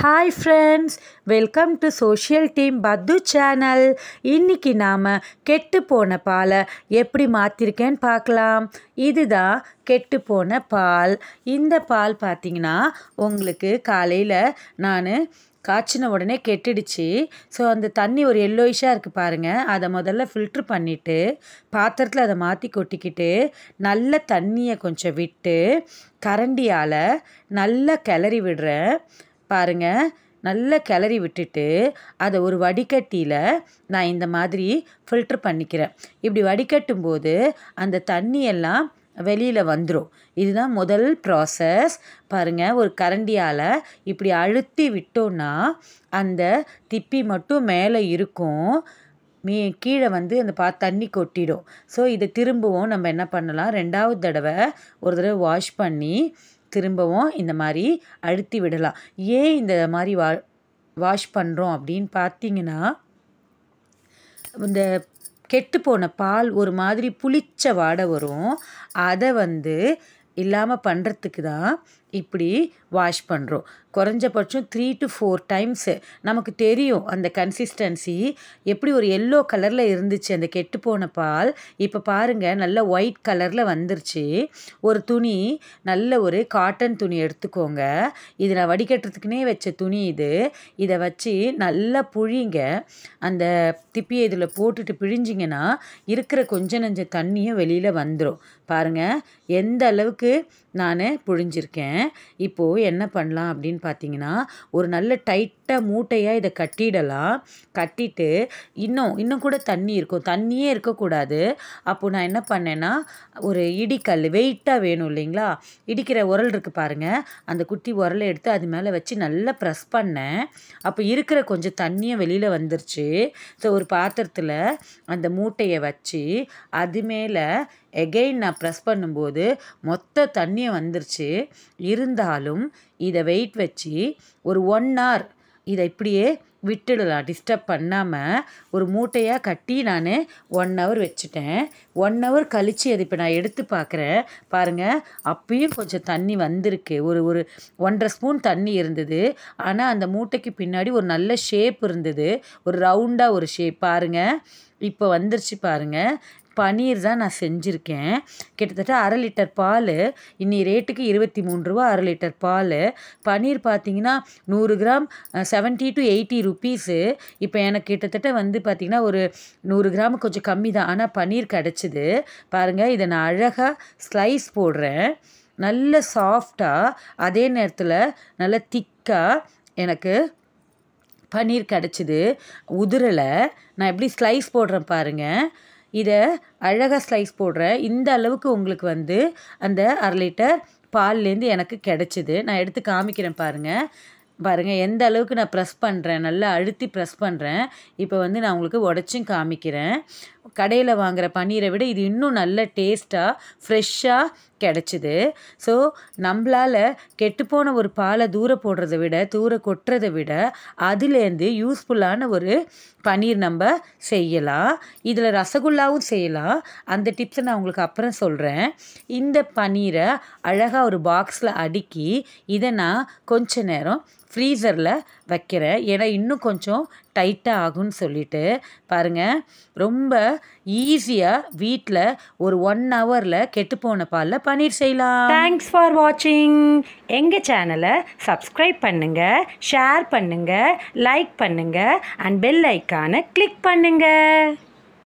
hi friends welcome to social team பத்து channel இன்றைக்கி நாம் கெட்டு போன பாலை எப்படி மாற்றிருக்கேன்னு பார்க்கலாம் இதுதான் கெட்டு போன பால் இந்த பால் பார்த்திங்கன்னா உங்களுக்கு காலையில் நான் காய்ச்சின உடனே கெட்டுடுச்சு ஸோ அந்த தண்ணி ஒரு எல்லோயிஷாக இருக்குது பாருங்கள் அதை முதல்ல ஃபில்ட்ரு பண்ணிவிட்டு பாத்திரத்தில் அதை மாற்றி கொட்டிக்கிட்டு நல்ல தண்ணியை கொஞ்சம் விட்டு கரண்டியால் நல்லா கிளறி விடுறேன் பாருங்கள் நல்ல கிளறி விட்டுட்டு அதை ஒரு வடிகட்டியில் நான் இந்த மாதிரி ஃபில்ட்ரு பண்ணிக்கிறேன் இப்படி வடிகட்டும் போது அந்த தண்ணியெல்லாம் வெளியில் வந்துடும் இதுதான் முதல் ப்ராசஸ் பாருங்கள் ஒரு கரண்டியால் இப்படி அழுத்தி விட்டோன்னா அந்த திப்பி மட்டும் மேலே இருக்கும் மீ கீழே வந்து அந்த பா தண்ணி கொட்டிடும் ஸோ இதை திரும்பவும் நம்ம என்ன பண்ணலாம் ரெண்டாவது தடவை ஒரு தடவை வாஷ் பண்ணி திரும்பவும் இந்த மாதிரி அழுத்தி விடலாம் ஏன் இந்த மாதிரி வா வாஷ் பண்ணுறோம் அப்படின்னு பார்த்தீங்கன்னா இந்த கெட்டுப்போன பால் ஒரு மாதிரி புளிச்ச வாடை வரும் அதை வந்து இல்லாமல் பண்ணுறதுக்கு தான் இப்படி வாஷ் பண்ணுறோம் குறைஞ்சபட்சம் த்ரீ டு ஃபோர் டைம்ஸு நமக்கு தெரியும் அந்த கன்சிஸ்டன்சி எப்படி ஒரு எல்லோ கலரில் இருந்துச்சு அந்த கெட்டு போன பால் இப்போ பாருங்கள் நல்ல ஒயிட் கலரில் வந்துருச்சு ஒரு துணி நல்ல ஒரு காட்டன் துணி எடுத்துக்கோங்க இதை நான் வடிகட்டுறதுக்குனே வச்ச துணி இது இதை வச்சு நல்லா புழிங்க அந்த திப்பியை இதில் போட்டுட்டு பிழிஞ்சிங்கன்னா இருக்கிற கொஞ்ச நஞ்ச தண்ணியும் வெளியில் வந்துடும் பாருங்கள் எந்த அளவுக்கு நான் புழிஞ்சிருக்கேன் இப்போது என்ன பண்ணலாம் அப்படின்னு பார்த்தீங்கன்னா ஒரு நல்ல டைட்டாக மூட்டையாக இதை கட்டிடலாம் கட்டிட்டு இன்னும் இன்னும் கூட தண்ணி இருக்கும் தண்ணியே இருக்கக்கூடாது அப்போது நான் என்ன பண்ணேன்னா ஒரு இடிக்கல் வெயிட்டாக வேணும் இல்லைங்களா இடிக்கிற உரல் இருக்குது பாருங்கள் அந்த குட்டி உரலை எடுத்து அது மேலே வச்சு நல்லா ப்ரெஸ் பண்ணேன் அப்போ இருக்கிற கொஞ்சம் தண்ணியும் வெளியில் வந்துருச்சு ஸோ ஒரு பாத்திரத்தில் அந்த மூட்டையை வச்சு அது மேலே எகெயின் நான் ப்ரெஸ் பண்ணும்போது மொத்த தண்ணியை வந்துருச்சு இருந்தாலும் இதை வெயிட் வச்சு ஒரு ஒன் ஹவர் இதை இப்படியே விட்டுடலாம் டிஸ்டர்ப் பண்ணாமல் ஒரு மூட்டையாக கட்டி நான் ஒன் ஹவர் வச்சுட்டேன் ஒன் ஹவர் கழித்து அது இப்போ நான் எடுத்து பார்க்குறேன் பாருங்கள் அப்பயும் கொஞ்சம் தண்ணி வந்திருக்கு ஒரு ஒரு ஒன்றரை ஸ்பூன் தண்ணி இருந்தது ஆனால் அந்த மூட்டைக்கு பின்னாடி ஒரு நல்ல ஷேப் இருந்தது ஒரு ரவுண்டாக ஒரு ஷேப் பாருங்கள் இப்போ வந்துருச்சு பாருங்கள் பன்னீர் தான் நான் செஞ்சுருக்கேன் கிட்டத்தட்ட அரை லிட்டர் பால் இன்னி ரேட்டுக்கு இருபத்தி மூணு ரூபா அரை லிட்டர் பால் பன்னீர் பார்த்தீங்கன்னா நூறு gram seventy to eighty rupees இப்போ எனக்கு கிட்டத்தட்ட வந்து பார்த்திங்கன்னா ஒரு நூறு கிராம் கொஞ்சம் கம்மி தான் ஆனால் பன்னீர் கிடச்சிது பாருங்கள் இதை நான் அழகாக ஸ்லைஸ் போடுறேன் நல்ல சாஃப்டாக அதே நேரத்தில் நல்ல திக்காக எனக்கு பன்னீர் கிடச்சிது உதிரலை நான் எப்படி ஸ்லைஸ் போடுறேன் பாருங்கள் இதை அழகாக ஸ்லைஸ் போடுற இந்த அளவுக்கு உங்களுக்கு வந்து அந்த அரை லிட்டர் பால்லேருந்து எனக்கு கிடச்சிது நான் எடுத்து காமிக்கிறேன் பாருங்கள் பாருங்கள் எந்த அளவுக்கு நான் ப்ரெஸ் பண்ணுறேன் நல்லா அழுத்தி ப்ரெஸ் பண்ணுறேன் இப்போ வந்து நான் உங்களுக்கு உடச்சும் காமிக்கிறேன் கடையில் வாங்குகிற பன்னீரை விட இது இன்னும் நல்ல டேஸ்ட்டாக ஃப்ரெஷ்ஷாக கிடச்சிது ஸோ நம்மளால் கெட்டுப்போன ஒரு பாலை தூர போடுறதை விட தூர கொட்டுறதை விட அதுலேருந்து யூஸ்ஃபுல்லான ஒரு பன்னீர் நம்ம செய்யலாம் இதில் ரசகுல்லாவும் செய்யலாம் அந்த டிப்ஸை நான் உங்களுக்கு அப்புறம் சொல்கிறேன் இந்த பன்னீரை அழகாக ஒரு பாக்ஸில் அடுக்கி இதை நான் கொஞ்ச நேரம் ஃப்ரீசரில் வைக்கிறேன் ஏன்னா இன்னும் கொஞ்சம் டைட்டாக ஆகும்னு சொல்லிட்டு பாருங்கள் ரொம்ப ஈஸியாக வீட்டில் ஒரு ஒன் ஹவரில் கெட்டுப்போன பாலில் பன்னீர் செய்யலாம் தேங்க்ஸ் ஃபார் வாட்சிங் எங்கள் சேனலை சப்ஸ்கிரைப் பண்ணுங்கள் ஷேர் பண்ணுங்கள் லைக் பண்ணுங்கள் அண்ட் பெல் ஐக்கானை கிளிக் பண்ணுங்கள்